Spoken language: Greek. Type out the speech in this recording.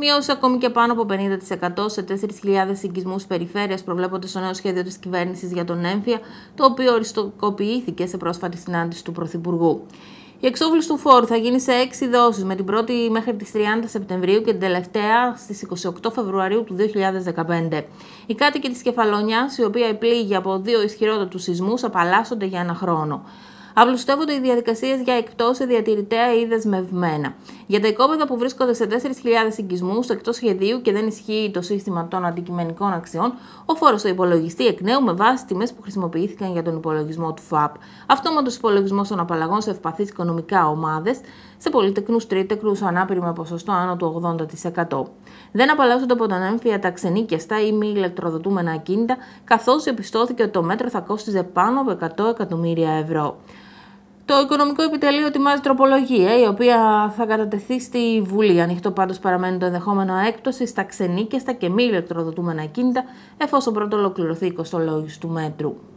μειώσει ακόμη και πάνω από 50% σε 4.000 συγκισμούς περιφέρειας προβλέπονται στο νέο σχέδιο της κυβέρνησης για τον έμφυα, το οποίο οριστικοποιήθηκε σε πρόσφατη συνάντηση του Πρωθυπουργού. Η εξόφληση του φόρου θα γίνει σε 6 δόσεις με την πρώτη μέχρι τις 30 Σεπτεμβρίου και την τελευταία στις 28 Φεβρουαρίου του 2015. Οι κάτοικοι της Κεφαλονιάς, οι οποία επλήγει από δύο ισχυρότατους σεισμούς, απαλλάσσονται για ένα χρόνο απλουστεύονται οι διαδικασίες για σε διατηρητέα ή δεσμευμένα. Για τα οικόπεδα που βρίσκονται σε 4.000 οικισμού εκτός σχεδίου και δεν ισχύει το σύστημα των αντικειμενικών αξιών, ο φόρος θα υπολογιστεί εκ νέου με βάση τιμές που χρησιμοποιήθηκαν για τον υπολογισμό του ΦΑΠ. Αυτόματο υπολογισμό των απαλλαγών σε ευπαθείς οικονομικά ομάδες, σε πολυτεκνού τρίτεκρου ανάπηρη με ποσοστό άνω του 80%. Δεν απαλλάσσονται από τον έμφυα τα ξενίκιαστα ή μη ηλεκτροδοτούμενα ακίνητα, καθώς επιστώθηκε ότι το μέτρο θα κόστιζε πάνω από 100 εκατομμύρια ευρώ. Το Οικονομικό Επιτελείο ετοιμάζει τροπολογία, η οποία θα κατατεθεί στη Βουλή. Ανοιχτό πάντως παραμένει το ενδεχόμενο έκπτωση στα ξενή και στα και μη ηλεκτροδοτούμενα κίνητα, εφόσον πρώτο ολοκληρωθεί η κοστολόγηση του μέτρου.